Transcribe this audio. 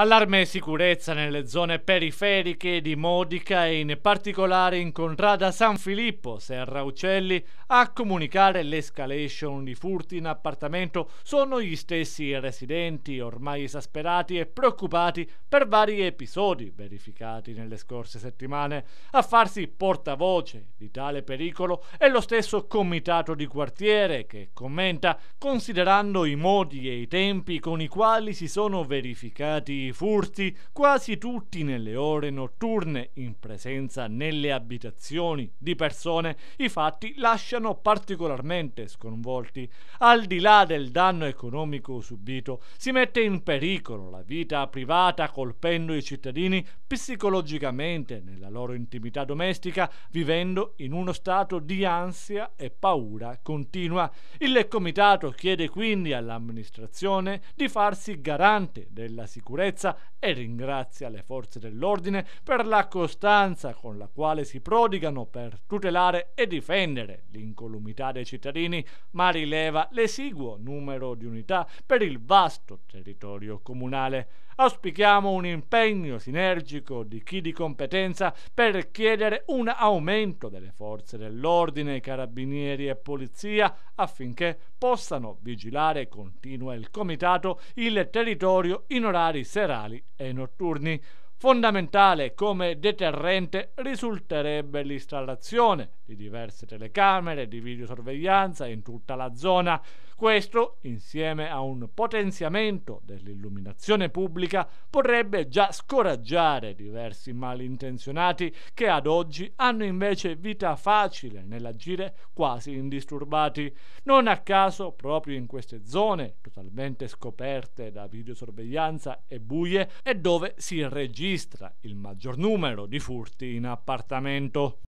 Allarme e sicurezza nelle zone periferiche di Modica e in particolare in contrada San Filippo, Serra Uccelli, a comunicare l'escalation di furti in appartamento sono gli stessi residenti ormai esasperati e preoccupati per vari episodi verificati nelle scorse settimane. A farsi portavoce di tale pericolo è lo stesso comitato di quartiere che commenta considerando i modi e i tempi con i quali si sono verificati i furti quasi tutti nelle ore notturne in presenza nelle abitazioni di persone, i fatti lasciano particolarmente sconvolti. Al di là del danno economico subito, si mette in pericolo la vita privata colpendo i cittadini psicologicamente nella loro intimità domestica, vivendo in uno stato di ansia e paura continua. Il comitato chiede quindi all'amministrazione di farsi garante della sicurezza sicurezza e ringrazia le forze dell'ordine per la costanza con la quale si prodigano per tutelare e difendere l'incolumità dei cittadini, ma rileva l'esiguo numero di unità per il vasto territorio comunale auspichiamo un impegno sinergico di chi di competenza per chiedere un aumento delle forze dell'ordine, carabinieri e polizia affinché possano vigilare, continua il comitato, il territorio in orari serali e notturni. Fondamentale come deterrente risulterebbe l'installazione di diverse telecamere, di videosorveglianza in tutta la zona. Questo, insieme a un potenziamento dell'illuminazione pubblica, potrebbe già scoraggiare diversi malintenzionati che ad oggi hanno invece vita facile nell'agire quasi indisturbati. Non a caso, proprio in queste zone, totalmente scoperte da videosorveglianza e buie, è dove si registra il maggior numero di furti in appartamento.